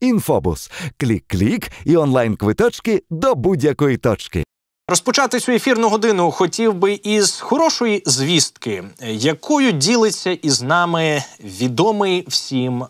Інфобус. Клік-клік і онлайн-квиточки до будь-якої точки. Розпочати цю ефірну годину хотів би із хорошої звістки, якою ділиться із нами відомий всім е,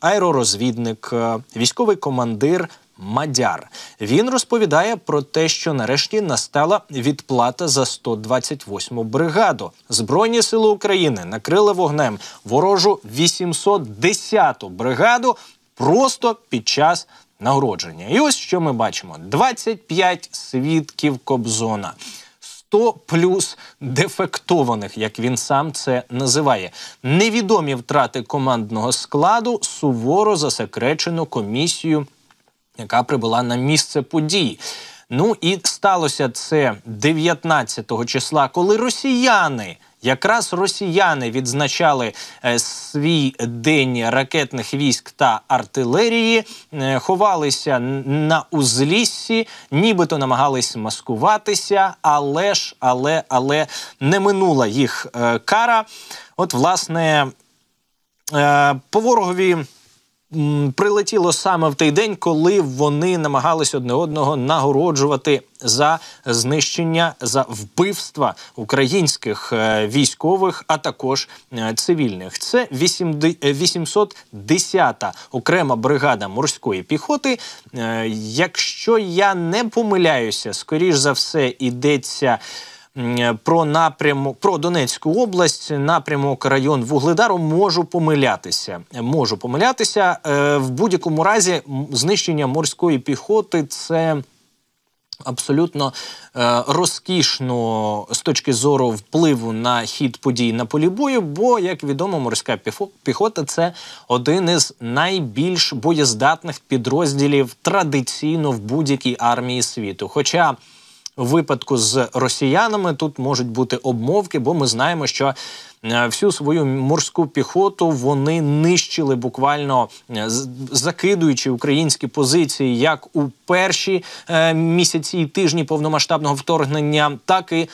аеророзвідник, е, військовий командир Мадяр. Він розповідає про те, що нарешті настала відплата за 128-му бригаду. Збройні сили України накрили вогнем ворожу 810-ту бригаду просто під час нагородження. І ось що ми бачимо: 25 свідків Кобзона. 100 плюс дефектованих, як він сам це називає, невідомі втрати командного складу суворо засекречено комісію, яка прибула на місце події. Ну і сталося це 19 числа, коли росіяни. Якраз росіяни відзначали е, свій день ракетних військ та артилерії, е, ховалися на узліссі, нібито намагались маскуватися, але ж, але, але не минула їх е, кара. От, власне, по ворогові прилетіло саме в той день, коли вони намагались одне одного нагороджувати за знищення за вбивства українських е, військових, а також е, цивільних. Це 810-та е, окрема бригада морської піхоти. Якщо я не помиляюся, скоріш за все йдеться про напрямок про Донецьку область, напрямок район Вугледару. Можу помилятися. Можу помилятися е, в будь-якому разі. Знищення морської піхоти це. Абсолютно е, розкішно з точки зору впливу на хід подій на полі бою, бо, як відомо, морська піхота це один із найбільш боєздатних підрозділів традиційно в будь-якій армії світу. Хоча випадку з росіянами тут можуть бути обмовки, бо ми знаємо, що е, всю свою морську піхоту вони нищили буквально е, закидуючи українські позиції як у перші е, місяці і тижні повномасштабного вторгнення, так і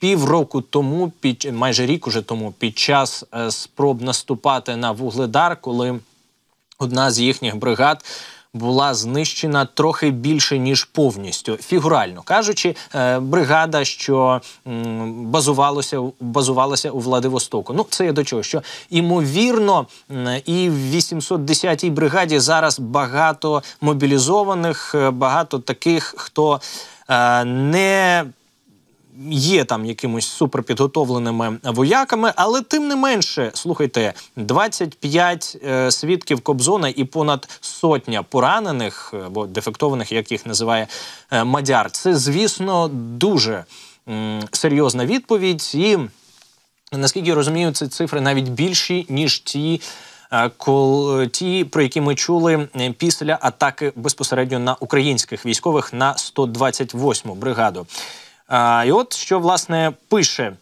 Півроку тому, під майже рік уже тому, під час спроб наступати на вугледар, коли одна з їхніх бригад була знищена трохи більше ніж повністю. Фігурально кажучи, е, бригада, що базувалася базувалася у Владивостоку. Ну це я до чого, що імовірно, і в 810-й бригаді зараз багато мобілізованих, е, багато таких, хто е, не є там якимось суперпідготовленими вояками, але тим не менше, слухайте, 25 е, свідків Кобзона і понад сотня поранених або е, дефектованих, як їх називає е, мадяр. Це, звісно, дуже м, серйозна відповідь. І наскільки я розумію, ці цифри навіть більші ніж ті. Е, ті, про які ми чули після атаки безпосередньо на українських військових на 128-му бригаду. І от що власне пише.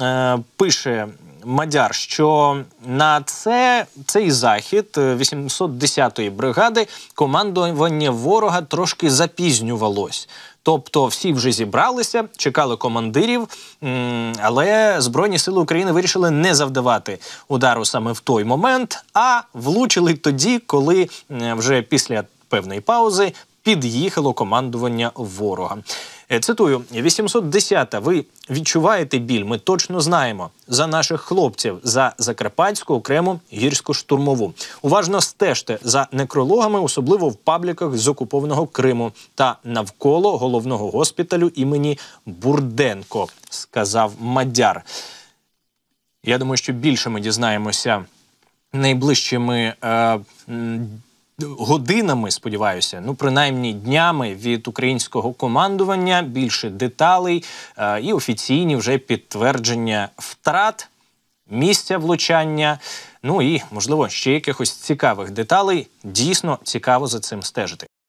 Е, пише Мадяр, що на це цей захід 810-ї е, бригади командування ворога трошки запізнювалось. Тобто всі вже зібралися, чекали командирів, але Збройні сили України вирішили не завдавати удару саме в той момент, а влучили тоді, коли е, вже після певної паузи під'їхало командування ворога. Е, цитую 810-та, Ви відчуваєте біль? Ми точно знаємо за наших хлопців за закарпатську окрему гірську штурмову. Уважно стежте за некрологами, особливо в пабліках з окупованого Криму та навколо головного госпіталю імені Бурденко, сказав Мадяр. Я думаю, що більше ми дізнаємося найближчими. Е, годинами, сподіваюся, ну принаймні днями від українського командування більше деталей е, і офіційні вже підтвердження втрат, місця влучання. Ну і можливо ще якихось цікавих деталей. Дійсно цікаво за цим стежити.